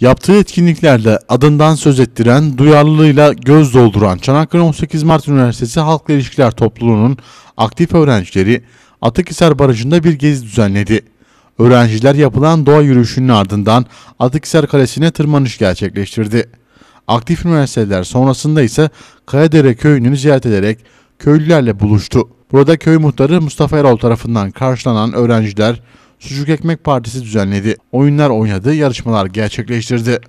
Yaptığı etkinliklerde adından söz ettiren, duyarlılığıyla göz dolduran Çanakkale 18 Mart Üniversitesi Halkla İlişkiler Topluluğu'nun aktif öğrencileri Atakhisar Barajı'nda bir gezi düzenledi. Öğrenciler yapılan doğa yürüyüşünün ardından Atakhisar Kalesi'ne tırmanış gerçekleştirdi. Aktif üniversiteler sonrasında ise Kayadere Köyü'nü ziyaret ederek köylülerle buluştu. Burada köy muhtarı Mustafa Erol tarafından karşılanan öğrenciler Sucuk Ekmek Partisi düzenledi. Oyunlar oynadı, yarışmalar gerçekleştirdi.